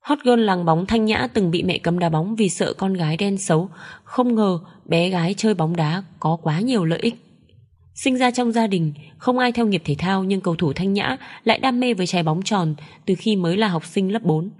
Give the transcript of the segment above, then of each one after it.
Hot girl làng bóng Thanh Nhã từng bị mẹ cấm đá bóng vì sợ con gái đen xấu. Không ngờ bé gái chơi bóng đá có quá nhiều lợi ích. Sinh ra trong gia đình, không ai theo nghiệp thể thao nhưng cầu thủ Thanh Nhã lại đam mê với trái bóng tròn từ khi mới là học sinh lớp 4.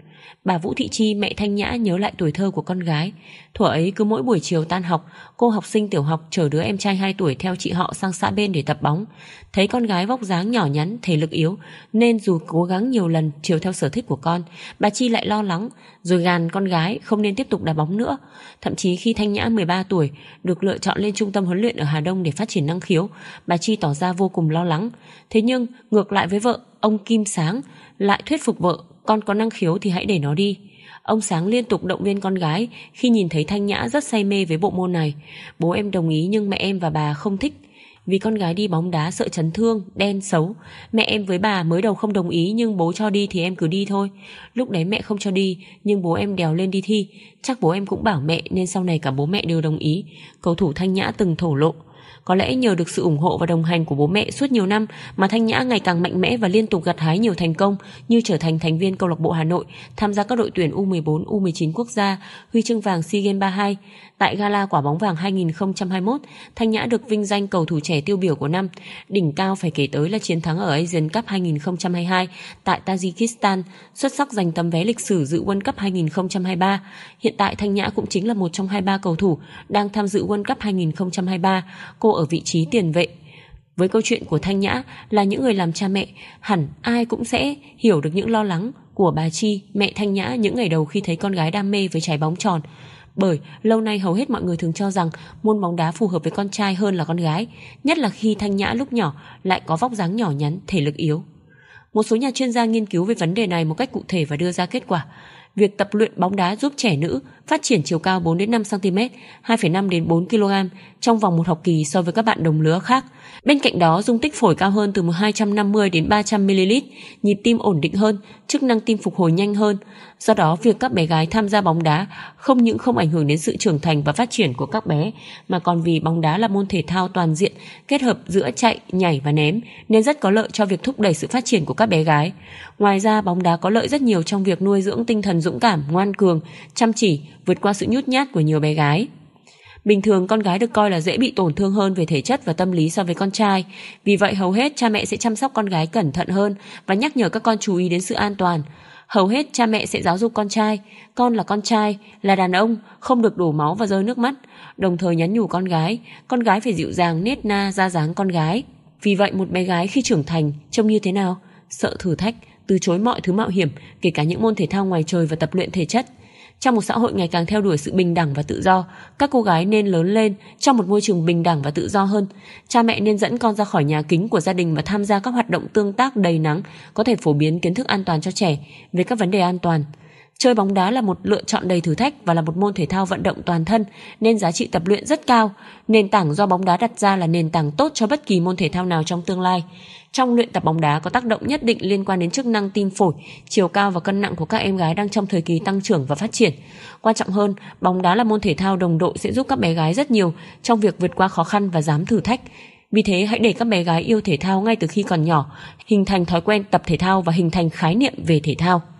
Bà Vũ Thị Chi mẹ Thanh Nhã nhớ lại tuổi thơ của con gái Thuở ấy cứ mỗi buổi chiều tan học Cô học sinh tiểu học chở đứa em trai 2 tuổi Theo chị họ sang xã bên để tập bóng Thấy con gái vóc dáng nhỏ nhắn Thể lực yếu Nên dù cố gắng nhiều lần chiều theo sở thích của con Bà Chi lại lo lắng Rồi gàn con gái không nên tiếp tục đá bóng nữa Thậm chí khi Thanh Nhã 13 tuổi Được lựa chọn lên trung tâm huấn luyện ở Hà Đông Để phát triển năng khiếu Bà Chi tỏ ra vô cùng lo lắng Thế nhưng ngược lại với vợ Ông Kim Sáng lại thuyết phục vợ con có năng khiếu thì hãy để nó đi Ông Sáng liên tục động viên con gái khi nhìn thấy Thanh Nhã rất say mê với bộ môn này. Bố em đồng ý nhưng mẹ em và bà không thích. Vì con gái đi bóng đá sợ chấn thương, đen, xấu. Mẹ em với bà mới đầu không đồng ý nhưng bố cho đi thì em cứ đi thôi. Lúc đấy mẹ không cho đi nhưng bố em đèo lên đi thi. Chắc bố em cũng bảo mẹ nên sau này cả bố mẹ đều đồng ý. Cầu thủ Thanh Nhã từng thổ lộ. Có lẽ nhờ được sự ủng hộ và đồng hành của bố mẹ suốt nhiều năm mà Thanh Nhã ngày càng mạnh mẽ và liên tục gặt hái nhiều thành công như trở thành thành viên câu lạc bộ Hà Nội, tham gia các đội tuyển U14, U19 quốc gia, huy chương vàng SEA Games 32. Tại gala quả bóng vàng 2021, Thanh Nhã được vinh danh cầu thủ trẻ tiêu biểu của năm. Đỉnh cao phải kể tới là chiến thắng ở Asian Cup 2022 tại Tajikistan, xuất sắc giành tấm vé lịch sử dự World Cup 2023. Hiện tại Thanh Nhã cũng chính là một trong hai ba cầu thủ đang tham dự World Cup 2023 cô ở vị trí tiền vệ. Với câu chuyện của Thanh Nhã là những người làm cha mẹ, hẳn ai cũng sẽ hiểu được những lo lắng của bà Chi, mẹ Thanh Nhã những ngày đầu khi thấy con gái đam mê với trái bóng tròn. Bởi lâu nay hầu hết mọi người thường cho rằng môn bóng đá phù hợp với con trai hơn là con gái, nhất là khi Thanh Nhã lúc nhỏ lại có vóc dáng nhỏ nhắn, thể lực yếu. Một số nhà chuyên gia nghiên cứu về vấn đề này một cách cụ thể và đưa ra kết quả việc tập luyện bóng đá giúp trẻ nữ phát triển chiều cao 4 đến 5 cm, 2,5 đến 4 kg trong vòng một học kỳ so với các bạn đồng lứa khác. Bên cạnh đó, dung tích phổi cao hơn từ 250 đến 300 ml, nhịp tim ổn định hơn, chức năng tim phục hồi nhanh hơn. Do đó, việc các bé gái tham gia bóng đá không những không ảnh hưởng đến sự trưởng thành và phát triển của các bé, mà còn vì bóng đá là môn thể thao toàn diện kết hợp giữa chạy, nhảy và ném nên rất có lợi cho việc thúc đẩy sự phát triển của các bé gái. Ngoài ra, bóng đá có lợi rất nhiều trong việc nuôi dưỡng tinh thần dũng cảm, ngoan cường, chăm chỉ, vượt qua sự nhút nhát của nhiều bé gái. Bình thường con gái được coi là dễ bị tổn thương hơn về thể chất và tâm lý so với con trai. Vì vậy hầu hết cha mẹ sẽ chăm sóc con gái cẩn thận hơn và nhắc nhở các con chú ý đến sự an toàn. Hầu hết cha mẹ sẽ giáo dục con trai, con là con trai, là đàn ông, không được đổ máu và rơi nước mắt, đồng thời nhắn nhủ con gái, con gái phải dịu dàng, nết na, ra dáng con gái. Vì vậy một bé gái khi trưởng thành trông như thế nào? Sợ thử thách, từ chối mọi thứ mạo hiểm, kể cả những môn thể thao ngoài trời và tập luyện thể chất. Trong một xã hội ngày càng theo đuổi sự bình đẳng và tự do, các cô gái nên lớn lên trong một môi trường bình đẳng và tự do hơn. Cha mẹ nên dẫn con ra khỏi nhà kính của gia đình và tham gia các hoạt động tương tác đầy nắng, có thể phổ biến kiến thức an toàn cho trẻ về các vấn đề an toàn. Chơi bóng đá là một lựa chọn đầy thử thách và là một môn thể thao vận động toàn thân nên giá trị tập luyện rất cao. Nền tảng do bóng đá đặt ra là nền tảng tốt cho bất kỳ môn thể thao nào trong tương lai. Trong luyện tập bóng đá có tác động nhất định liên quan đến chức năng tim phổi, chiều cao và cân nặng của các em gái đang trong thời kỳ tăng trưởng và phát triển. Quan trọng hơn, bóng đá là môn thể thao đồng đội sẽ giúp các bé gái rất nhiều trong việc vượt qua khó khăn và dám thử thách. Vì thế hãy để các bé gái yêu thể thao ngay từ khi còn nhỏ, hình thành thói quen tập thể thao và hình thành khái niệm về thể thao.